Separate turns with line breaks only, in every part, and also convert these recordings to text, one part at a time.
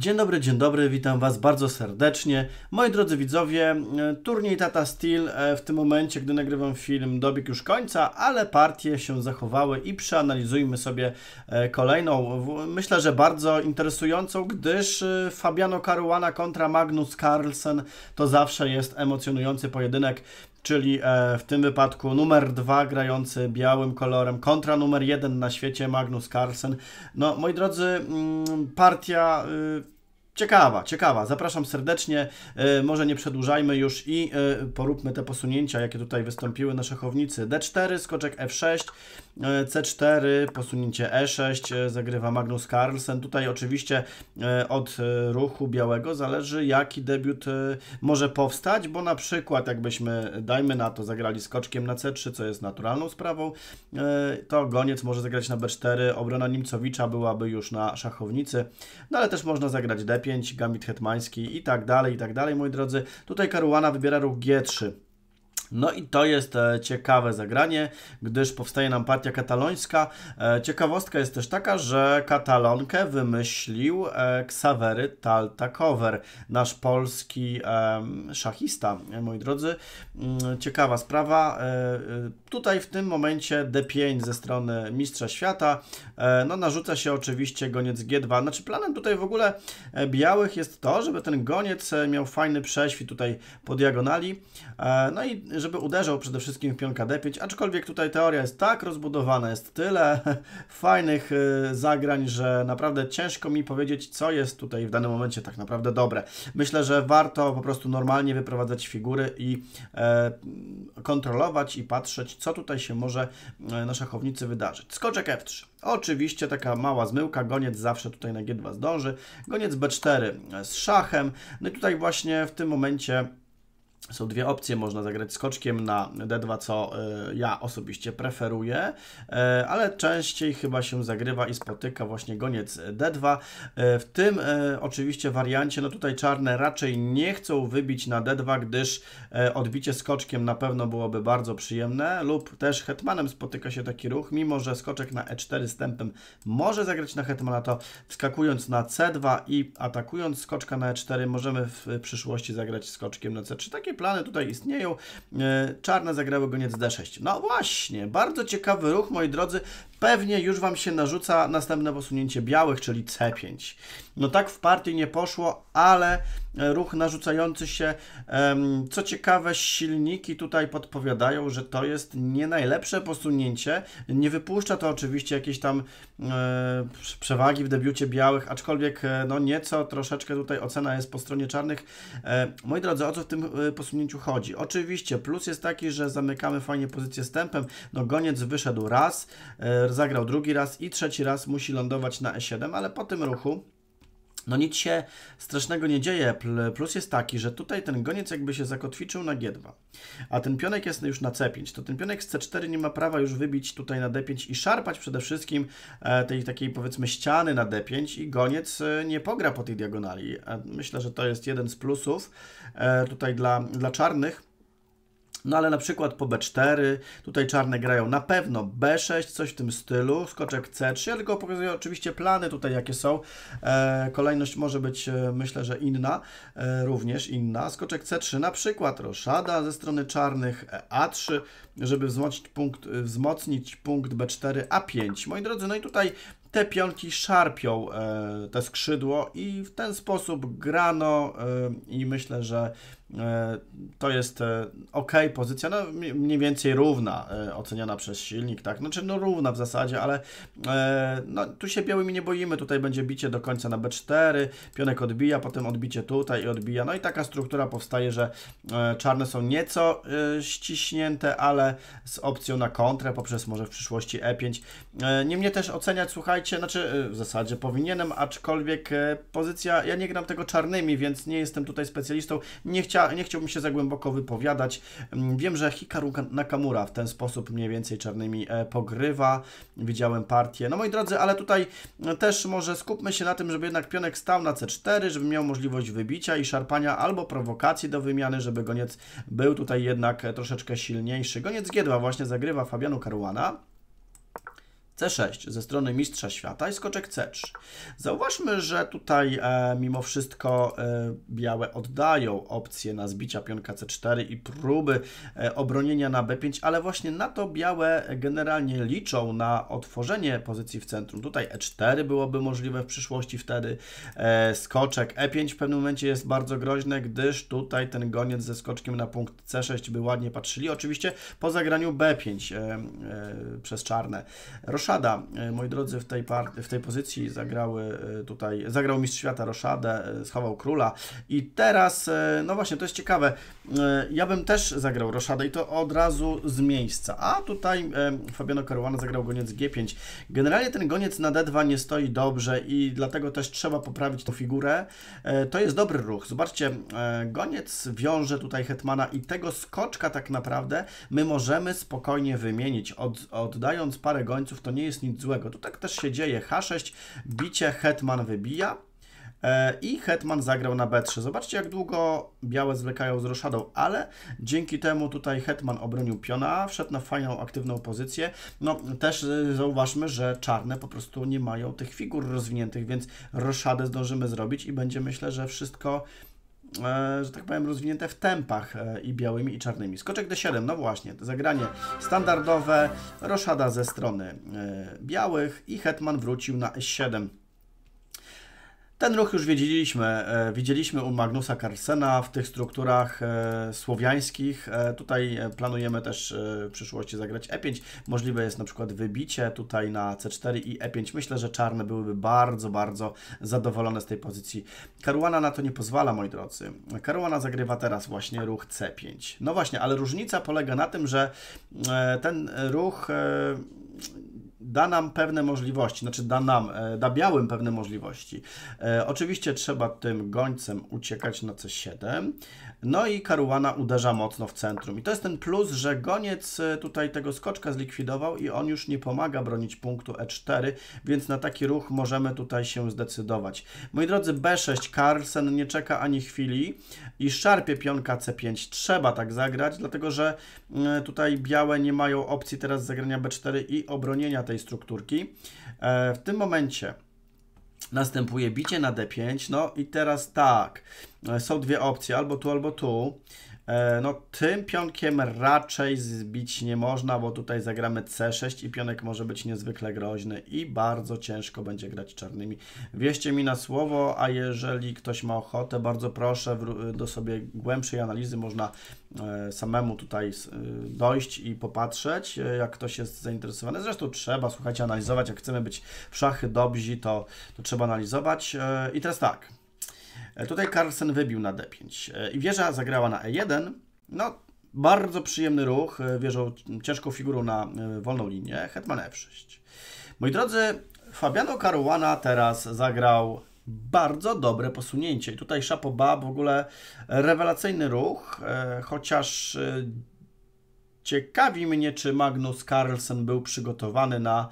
Dzień dobry, dzień dobry, witam Was bardzo serdecznie. Moi drodzy widzowie, e, turniej Tata Steel e, w tym momencie, gdy nagrywam film, dobiegł już końca, ale partie się zachowały i przeanalizujmy sobie e, kolejną, myślę, że bardzo interesującą, gdyż Fabiano Caruana kontra Magnus Carlsen to zawsze jest emocjonujący pojedynek czyli e, w tym wypadku numer dwa grający białym kolorem kontra numer jeden na świecie Magnus Carlsen. No, moi drodzy, mm, partia y, ciekawa, ciekawa. Zapraszam serdecznie. E, może nie przedłużajmy już i e, poróbmy te posunięcia, jakie tutaj wystąpiły na szachownicy. D4, skoczek F6, E, C4, posunięcie E6, e, zagrywa Magnus Carlsen. Tutaj oczywiście e, od ruchu białego zależy, jaki debiut może powstać, bo na przykład jakbyśmy, dajmy na to, zagrali skoczkiem na C3, co jest naturalną sprawą, to goniec może zagrać na B4, obrona Nimcowicza byłaby już na szachownicy, no ale też można zagrać D5, gambit hetmański i tak dalej, i tak dalej, moi drodzy. Tutaj Karuana wybiera ruch G3. No i to jest e, ciekawe zagranie, gdyż powstaje nam partia katalońska. E, ciekawostka jest też taka, że katalonkę wymyślił e, Ksawery Taltakower, nasz polski szachista, moi drodzy. Mm, ciekawa sprawa. Tutaj w tym momencie D5 ze strony Mistrza Świata. No narzuca się oczywiście goniec G2. Znaczy planem tutaj w ogóle białych jest to, żeby ten goniec miał fajny prześwit tutaj po diagonali. No i żeby uderzał przede wszystkim w pionka d5, aczkolwiek tutaj teoria jest tak rozbudowana, jest tyle fajnych y, zagrań, że naprawdę ciężko mi powiedzieć, co jest tutaj w danym momencie tak naprawdę dobre. Myślę, że warto po prostu normalnie wyprowadzać figury i e, kontrolować i patrzeć, co tutaj się może e, na szachownicy wydarzyć. Skoczek f3. Oczywiście taka mała zmyłka, goniec zawsze tutaj na g2 zdąży, goniec b4 e, z szachem, no i tutaj właśnie w tym momencie są dwie opcje, można zagrać skoczkiem na D2, co e, ja osobiście preferuję, e, ale częściej chyba się zagrywa i spotyka właśnie goniec D2. E, w tym oczywiście wariancie, no tutaj czarne raczej nie chcą wybić na D2, gdyż odbicie skoczkiem na pewno byłoby bardzo przyjemne, lub też hetmanem spotyka się taki ruch, mimo że skoczek na E4 z tempem może zagrać na hetmana, to wskakując na C2 i atakując skoczka na E4 możemy w przyszłości zagrać skoczkiem na C3. Takie plany tutaj istnieją. E, czarne zagrały go goniec D6. No właśnie, bardzo ciekawy ruch, moi drodzy pewnie już Wam się narzuca następne posunięcie białych, czyli C5. No tak w partii nie poszło, ale e, ruch narzucający się, co ciekawe silniki tutaj podpowiadają, że to jest nie najlepsze posunięcie, nie wypuszcza to oczywiście jakiejś tam e, przewagi w debiucie białych, aczkolwiek e, no nieco, troszeczkę tutaj ocena jest po stronie czarnych. Moi drodzy, o co w tym posunięciu chodzi? Oczywiście plus jest taki, że zamykamy fajnie pozycję z tempem, no goniec wyszedł raz, zagrał drugi raz i trzeci raz musi lądować na E7, ale po tym ruchu no nic się strasznego nie dzieje. Plus jest taki, że tutaj ten goniec jakby się zakotwiczył na G2, a ten pionek jest już na C5, to ten pionek z C4 nie ma prawa już wybić tutaj na D5 i szarpać przede wszystkim e, tej takiej powiedzmy ściany na D5 i goniec e, nie pogra po tej diagonali. E, myślę, że to jest jeden z plusów tutaj dla, dla czarnych no ale na przykład po B4, tutaj czarne grają na pewno B6, coś w tym stylu, skoczek C3, ja tylko pokazuję oczywiście plany tutaj jakie są. E, kolejność może być e, myślę, że inna, e, również inna. Skoczek C3 na przykład, roszada ze strony czarnych e, A3, żeby wzmocnić punkt, e, wzmocnić punkt B4, A5. Moi drodzy, no i tutaj te pionki szarpią te skrzydło i w ten sposób grano i myślę, że E, to jest e, ok pozycja, no mniej więcej równa e, oceniana przez silnik, tak, znaczy no równa w zasadzie, ale no, tu się białymi nie boimy, tutaj będzie bicie do końca na B4, pionek odbija, potem odbicie tutaj i odbija, no i taka struktura powstaje, że czarne są nieco ściśnięte, ale z opcją na kontrę poprzez może w przyszłości E5. Niemniej też oceniać, słuchajcie, znaczy w zasadzie powinienem, aczkolwiek pozycja, ja nie gram tego czarnymi, więc nie jestem tutaj specjalistą, nie chciałbym chcia, nie chciałbym się za głęboko wypowiadać. Mm, wiem, że Hikaru Nakamura w ten sposób mniej więcej czarnymi e, pogrywa. Widziałem partię. No moi drodzy, ale tutaj e, też może skupmy się na tym, żeby jednak pionek stał na C4, żeby miał możliwość wybicia i szarpania albo prowokacji do wymiany, żeby goniec był tutaj jednak e, troszeczkę silniejszy. Goniec G2 właśnie zagrywa Fabianu Caruana. C6 ze strony mistrza świata i skoczek C3. Zauważmy, że tutaj e, mimo wszystko e, białe oddają opcję na zbicia pionka C4 i próby e, obronienia na B5, ale właśnie na to białe generalnie liczą na otworzenie pozycji w centrum. Tutaj E4 byłoby możliwe w przyszłości wtedy. E, skoczek E5 w pewnym momencie jest bardzo groźny, gdyż tutaj ten goniec ze skoczkiem na punkt C6 by ładnie patrzyli. Oczywiście po zagraniu B5 e, e, przez czarne. Roszada, e, moi drodzy, w tej, part- w tej pozycji zagrały e, tutaj, zagrał mistrz świata Roszadę, e, schował króla i teraz, no właśnie, to jest ciekawe, ja bym też zagrał Roszadę i to od razu z miejsca, a tutaj Fabiano Caruana zagrał goniec G5. Generalnie ten goniec na D2 nie stoi dobrze i dlatego też trzeba poprawić tą figurę. To jest dobry ruch. Zobaczcie, goniec wiąże tutaj hetmana i tego skoczka tak naprawdę my możemy spokojnie wymienić. Od, oddając parę gońców, to nie nie jest nic złego. Tu tak też się dzieje. H6, bicie, hetman wybija e, i hetman zagrał na B3. Zobaczcie, jak długo białe zwlekają z roszadą, ale dzięki temu tutaj hetman obronił piona, wszedł na fajną, aktywną pozycję. No, też e, zauważmy, że czarne po prostu nie mają tych figur rozwiniętych, więc roszadę zdążymy zrobić i będzie, myślę, że wszystko E, że tak powiem, rozwinięte w tempach e, i białymi, i czarnymi. Skoczek D7, no właśnie, to zagranie standardowe, roszada ze strony e, białych i hetman wrócił na s 7 ten ruch już widzieliśmy. E, widzieliśmy u Magnusa Carlsena w tych strukturach e, słowiańskich. E, tutaj planujemy też w przyszłości zagrać E5. Możliwe jest na przykład wybicie tutaj na C4 i E5. Myślę, że czarne byłyby bardzo, bardzo zadowolone z tej pozycji. Karuana na to nie pozwala, moi drodzy. Karuana zagrywa teraz właśnie ruch C5. No właśnie, ale różnica polega na tym, że ten ruch da nam pewne możliwości, znaczy da nam, e, da białym pewne możliwości. E, oczywiście trzeba tym gońcem uciekać na C7. No i Karuana uderza mocno w centrum. I to jest ten plus, że goniec e, tutaj tego skoczka zlikwidował i on już nie pomaga bronić punktu E4, więc na taki ruch możemy tutaj się zdecydować. Moi drodzy, B6 Carlsen nie czeka ani chwili i szarpie pionka C5. Trzeba tak zagrać, dlatego że e, tutaj białe nie mają opcji teraz zagrania B4 i obronienia tej strukturki. E, w tym momencie następuje bicie na D5, no i teraz tak, e, są dwie opcje, albo tu, albo tu. E, no tym pionkiem raczej zbić nie można, bo tutaj zagramy C6 i pionek może być niezwykle groźny i bardzo ciężko będzie grać czarnymi. Wieście mi na słowo, a jeżeli ktoś ma ochotę, bardzo proszę do sobie głębszej analizy, można e, samemu tutaj e, dojść i popatrzeć, jak ktoś jest zainteresowany. Zresztą trzeba, słuchajcie, analizować, jak chcemy być w szachy dobrzy, to, to trzeba analizować. I teraz tak, E, tutaj Carlsen wybił na D5 e, i wieża zagrała na E1. No, bardzo przyjemny ruch, e, wieżą ciężką figurą na wolną linię, hetman F6. Moi drodzy, Fabiano Caruana teraz zagrał bardzo dobre posunięcie. I tutaj Szapoba w ogóle rewelacyjny ruch, chociaż ciekawi mnie, czy Magnus Carlsen był przygotowany na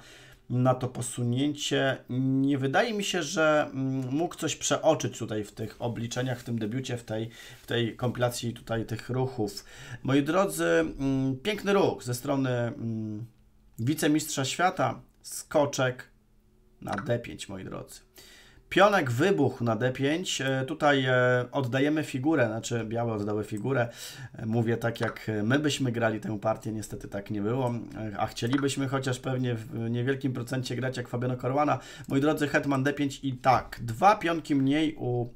na to posunięcie. Nie wydaje mi się, że mm, mógł coś przeoczyć tutaj w tych obliczeniach, w tym debiucie, w tej, w tej kompilacji tutaj tych ruchów. Moi drodzy, mm, piękny ruch ze strony mm, wicemistrza świata, skoczek na D5, moi drodzy. Pionek wybuchł na D5. E, tutaj e, oddajemy figurę, znaczy białe oddały figurę. E, mówię tak, jak my byśmy grali tę partię, niestety tak nie było, a chcielibyśmy chociaż pewnie w niewielkim procencie grać jak Fabiano Caruana. Mój drodzy, hetman D5 i tak, dwa pionki mniej u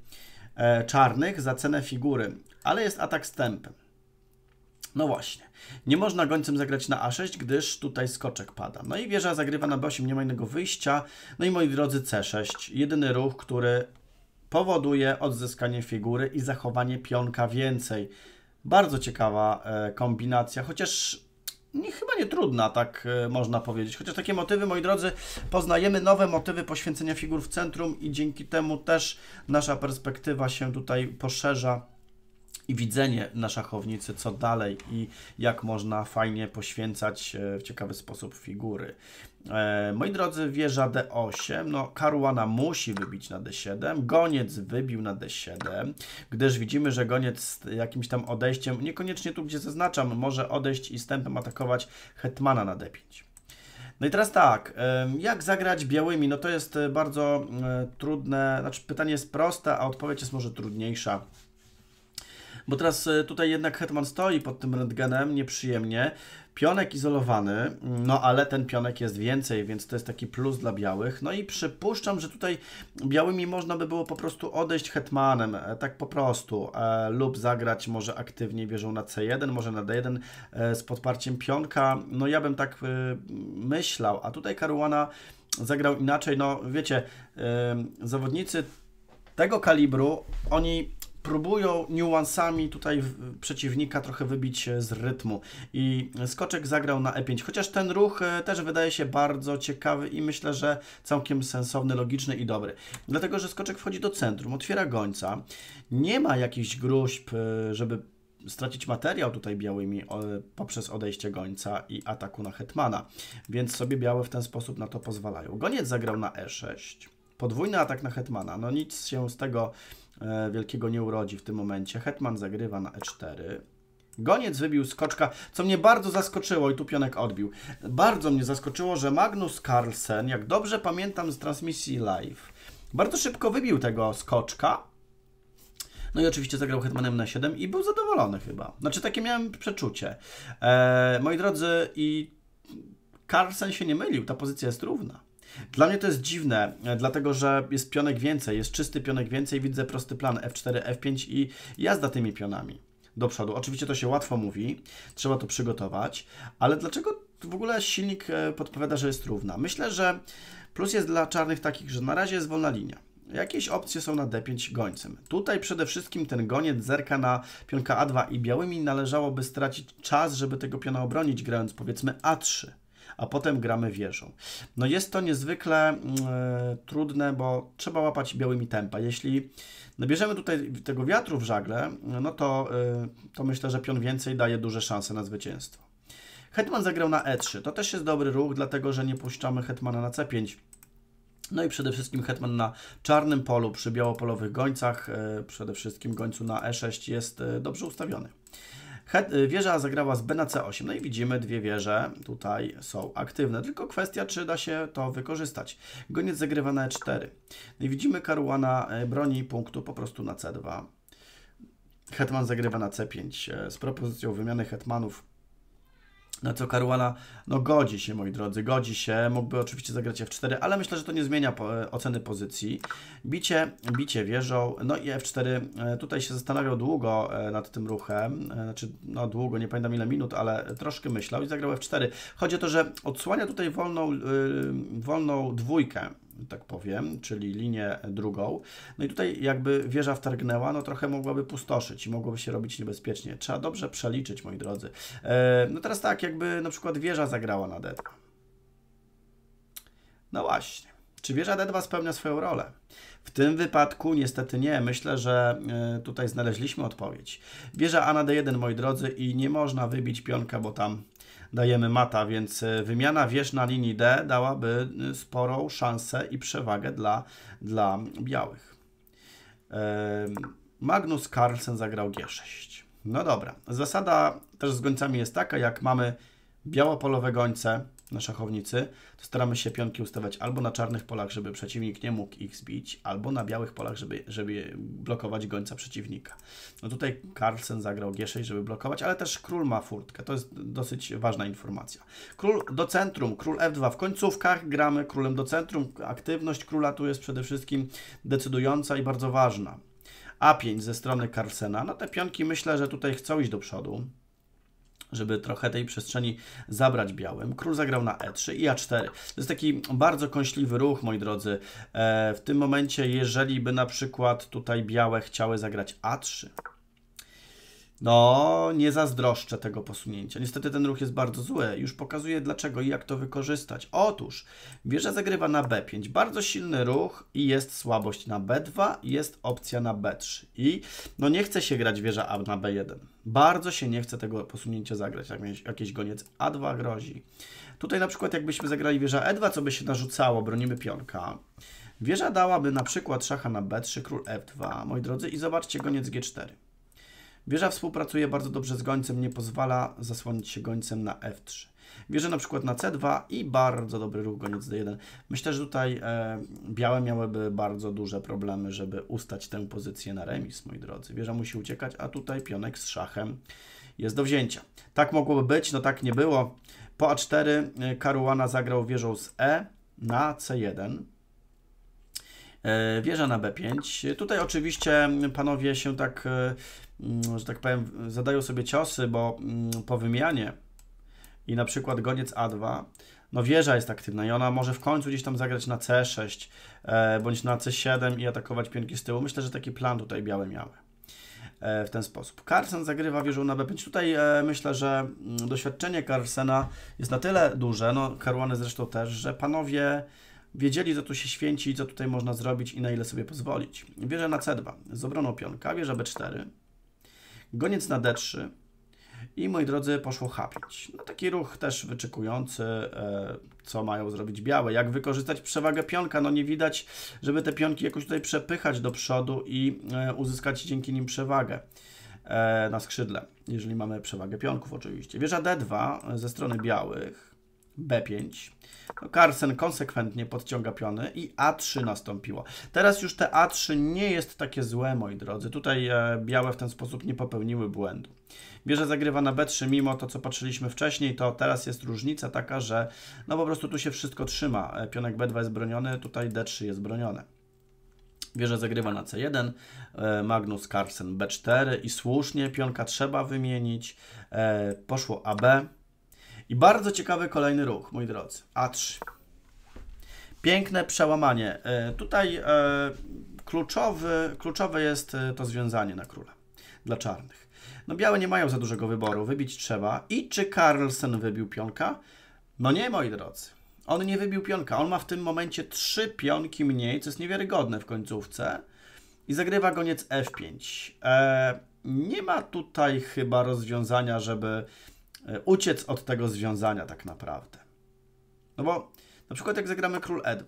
czarnych za cenę figury, ale jest atak stępem. No właśnie. Nie można gońcem zagrać na A6, gdyż tutaj skoczek pada. No i wieża zagrywa na B8, nie ma innego wyjścia. No i moi drodzy, C6. Jedyny ruch, który powoduje odzyskanie figury i zachowanie pionka więcej. Bardzo ciekawa e, kombinacja, chociaż nie, chyba nie trudna, tak e, można powiedzieć. Chociaż takie motywy, moi drodzy, poznajemy nowe motywy poświęcenia figur w centrum i dzięki temu też nasza perspektywa się tutaj poszerza i widzenie na szachownicy, co dalej i jak można fajnie poświęcać e, w ciekawy sposób figury. E, moi drodzy, wieża D8, no Karuana musi wybić na D7, goniec wybił na D7, gdyż widzimy, że goniec z jakimś tam odejściem, niekoniecznie tu gdzie zaznaczam, może odejść i stępem atakować hetmana na D5. No i teraz tak, e, jak zagrać białymi? No to jest bardzo trudne, znaczy pytanie jest proste, a odpowiedź jest może trudniejsza. Bo teraz e, tutaj jednak Hetman stoi pod tym rentgenem nieprzyjemnie. Pionek izolowany, mm, no ale ten pionek jest więcej, więc to jest taki plus dla białych. No i przypuszczam, że tutaj białymi można by było po prostu odejść hetmanem, e, tak po prostu, e, lub zagrać może aktywniej wieżą na C1, może na D1 e, z podparciem pionka. No ja bym tak e, myślał, a tutaj Karuana zagrał inaczej. No wiecie, e, zawodnicy tego kalibru, oni próbują niuansami tutaj przeciwnika trochę wybić z rytmu. I skoczek zagrał na E5, chociaż ten ruch e, też wydaje się bardzo ciekawy i myślę, że całkiem sensowny, logiczny i dobry. Dlatego, że skoczek wchodzi do centrum, otwiera gońca, nie ma jakichś gruźb, e, żeby stracić materiał tutaj białymi poprzez odejście gońca i ataku na hetmana, więc sobie białe w ten sposób na to pozwalają. Goniec zagrał na E6, podwójny atak na hetmana, no nic się z tego E, wielkiego nie urodzi w tym momencie. Hetman zagrywa na e4. Goniec wybił skoczka, co mnie bardzo zaskoczyło i tu pionek odbił. Bardzo mnie zaskoczyło, że Magnus Carlsen, jak dobrze pamiętam z transmisji live, bardzo szybko wybił tego skoczka. No i oczywiście zagrał hetmanem na 7 i był zadowolony chyba. Znaczy takie miałem przeczucie. Eee, moi drodzy, i Carlsen się nie mylił, ta pozycja jest równa. Dla mnie to jest dziwne, e, dlatego że jest pionek więcej, jest czysty pionek więcej, widzę prosty plan F4, F5 i jazda tymi pionami do przodu. Oczywiście to się łatwo mówi, trzeba to przygotować, ale dlaczego w ogóle silnik e, podpowiada, że jest równa? Myślę, że plus jest dla czarnych takich, że na razie jest wolna linia. Jakieś opcje są na D5 gońcem. Tutaj przede wszystkim ten goniec zerka na pionka A2 i białymi należałoby stracić czas, żeby tego piona obronić, grając powiedzmy A3 a potem gramy wieżą. No jest to niezwykle y, trudne, bo trzeba łapać białymi tempa. Jeśli nabierzemy no tutaj tego wiatru w żagle, no to, y, to myślę, że pion więcej daje duże szanse na zwycięstwo. Hetman zagrał na E3. To też jest dobry ruch, dlatego że nie puszczamy Hetmana na C5. No i przede wszystkim hetman na czarnym polu przy białopolowych gońcach, e, przede wszystkim gońcu na e6 jest dobrze ustawiony. Y, wieża zagrała z Bena C8. No i widzimy, dwie wieże tutaj są aktywne. Tylko kwestia, czy da się to wykorzystać. Goniec zagrywa na E4. No i widzimy, Karuana y, broni punktu po prostu na C2. Hetman zagrywa na C5 y, z propozycją wymiany hetmanów na co Karuana, no godzi się, moi drodzy, godzi się. Mógłby oczywiście zagrać F4, ale myślę, że to nie zmienia po, e, oceny pozycji. Bicie, bicie wieżą, no i F4. E, tutaj się zastanawiał długo e, nad tym ruchem, znaczy, no długo, nie pamiętam ile minut, ale troszkę myślał i zagrał F4. Chodzi o to, że odsłania tutaj wolną, wolną dwójkę tak powiem, czyli linię drugą. No i tutaj jakby wieża wtargnęła, no trochę mogłaby pustoszyć i mogłoby się robić niebezpiecznie. Trzeba dobrze przeliczyć, moi drodzy. E, no teraz tak, jakby na przykład wieża zagrała na D2. No właśnie. Czy wieża D2 spełnia swoją rolę? W tym wypadku niestety nie. Myślę, że e, tutaj znaleźliśmy odpowiedź. Wieża A na D1, moi drodzy, i nie można wybić pionka, bo tam dajemy mata, więc e, wymiana wież na linii D dałaby e, sporą szansę i przewagę dla, dla białych. Magnus Carlsen zagrał G6. No dobra, zasada też z gońcami jest taka, jak mamy białopolowe gońce, na szachownicy, to staramy się pionki ustawiać albo na czarnych polach, żeby przeciwnik nie mógł ich zbić, albo na białych polach, żeby, żeby blokować gońca przeciwnika. No tutaj Carlsen zagrał G6, żeby blokować, ale też król ma furtkę. To jest dosyć ważna informacja. Król do centrum, król F2. W końcówkach gramy królem do centrum. Aktywność króla tu jest przede wszystkim decydująca i bardzo ważna. A5 ze strony Carlsena. No te pionki myślę, że tutaj chcą iść do przodu żeby trochę tej przestrzeni zabrać białym. Król zagrał na e3 i a4. To jest taki bardzo kąśliwy ruch, moi drodzy. E, w tym momencie, jeżeli by na przykład tutaj białe chciały zagrać a3, no, nie zazdroszczę tego posunięcia. Niestety ten ruch jest bardzo zły. Już pokazuję dlaczego i jak to wykorzystać. Otóż wieża zagrywa na B5. Bardzo silny ruch i jest słabość na B2, jest opcja na B3. I no nie chce się grać wieża A na B1. Bardzo się nie chce tego posunięcia zagrać. Jakiś goniec A2 grozi. Tutaj na przykład jakbyśmy zagrali wieża E2, co by się narzucało, bronimy pionka. Wieża dałaby na przykład szacha na B3, król F2, moi drodzy, i zobaczcie goniec G4. Wieża współpracuje bardzo dobrze z gońcem, nie pozwala zasłonić się gońcem na F3. Wieża na przykład na C2 i bardzo dobry ruch goniec D1. Myślę, że tutaj e, białe miałyby bardzo duże problemy, żeby ustać tę pozycję na remis, moi drodzy. Wieża musi uciekać, a tutaj pionek z szachem jest do wzięcia. Tak mogłoby być, no tak nie było. Po A4 e, Karuana zagrał wieżą z E na C1. E, wieża na B5. Tutaj oczywiście panowie się tak e, Mm, że tak powiem, zadają sobie ciosy, bo mm, po wymianie i na przykład goniec A2, no wieża jest aktywna i ona może w końcu gdzieś tam zagrać na C6 e, bądź na C7 i atakować pionki z tyłu. Myślę, że taki plan tutaj białe miały e, w ten sposób. Carlsen zagrywa wieżą na B5. Tutaj e, myślę, że mm, doświadczenie Carlsena jest na tyle duże, no Karłany zresztą też, że panowie wiedzieli, co tu się święci, co tutaj można zrobić i na ile sobie pozwolić. Wieża na C2 z obroną pionka, wieża B4, Goniec na D3. I moi drodzy, poszło H5. No taki ruch też wyczekujący, e, co mają zrobić białe. Jak wykorzystać przewagę pionka? No nie widać, żeby te pionki jakoś tutaj przepychać do przodu i e, uzyskać dzięki nim przewagę e, na skrzydle, jeżeli mamy przewagę pionków oczywiście. Wieża D2 ze strony białych B5. Carlsen konsekwentnie podciąga piony i A3 nastąpiło. Teraz już te A3 nie jest takie złe, moi drodzy. Tutaj e, białe w ten sposób nie popełniły błędu. Bierze zagrywa na B3 mimo to, co patrzyliśmy wcześniej, to teraz jest różnica taka, że no po prostu tu się wszystko trzyma. E, pionek B2 jest broniony, tutaj D3 jest bronione. Wieża zagrywa na C1, e, Magnus Carlsen B4 i słusznie pionka trzeba wymienić. Poszło AB, i bardzo ciekawy kolejny ruch, moi drodzy. A3. Piękne przełamanie. E, tutaj e, kluczowy, kluczowe jest e, to związanie na króla dla czarnych. No białe nie mają za dużego wyboru, wybić trzeba. I czy Carlsen wybił pionka? No nie, moi drodzy. On nie wybił pionka. On ma w tym momencie trzy pionki mniej, co jest niewiarygodne w końcówce. I zagrywa goniec F5. nie ma tutaj chyba rozwiązania, żeby E, uciec od tego związania tak naprawdę. No bo na przykład jak zagramy król e2,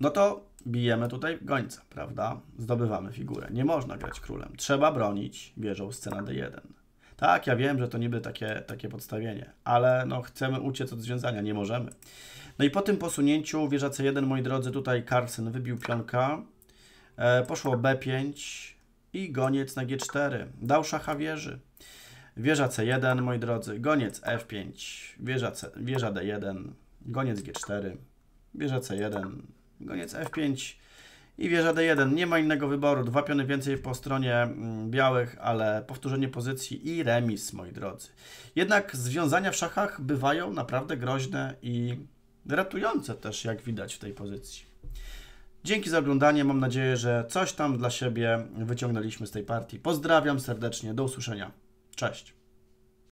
no to bijemy tutaj gońca, prawda? Zdobywamy figurę. Nie można grać królem. Trzeba bronić wieżą scena d1. Tak, ja wiem, że to niby takie, takie podstawienie, ale no chcemy uciec od związania, nie możemy. No i po tym posunięciu wieża c1, moi drodzy, tutaj Carlsen wybił pionka, e, poszło b5, i goniec na G4. Dał szacha wieży. Wieża C1, moi drodzy, goniec F5, wieża, C, wieża D1, goniec G4, wieża C1, goniec F5 i wieża D1. Nie ma innego wyboru, dwa piony więcej po stronie mm, białych, ale powtórzenie pozycji i remis, moi drodzy. Jednak związania w szachach bywają naprawdę groźne i ratujące też, jak widać w tej pozycji. Dzięki za oglądanie. Mam nadzieję, że coś tam dla siebie wyciągnęliśmy z tej partii. Pozdrawiam serdecznie. Do usłyszenia. Cześć.